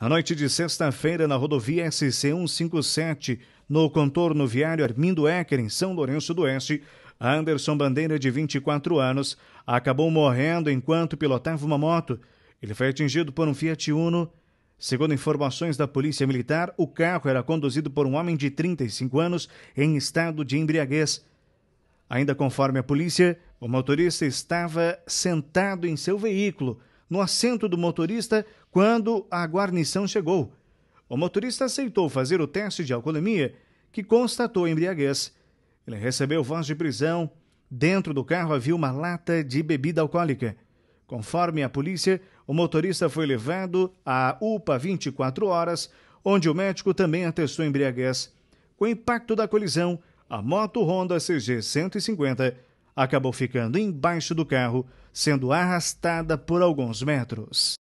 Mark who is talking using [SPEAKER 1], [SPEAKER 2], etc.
[SPEAKER 1] Na noite de sexta-feira, na rodovia SC157, no contorno viário Armindo Ecker, em São Lourenço do Oeste, Anderson Bandeira, de 24 anos, acabou morrendo enquanto pilotava uma moto. Ele foi atingido por um Fiat Uno. Segundo informações da Polícia Militar, o carro era conduzido por um homem de 35 anos em estado de embriaguez. Ainda conforme a polícia, o motorista estava sentado em seu veículo no assento do motorista quando a guarnição chegou. O motorista aceitou fazer o teste de alcoolemia, que constatou embriaguez. Ele recebeu voz de prisão. Dentro do carro havia uma lata de bebida alcoólica. Conforme a polícia, o motorista foi levado à UPA 24 horas, onde o médico também atestou embriaguez. Com o impacto da colisão, a moto Honda CG 150 acabou ficando embaixo do carro, sendo arrastada por alguns metros.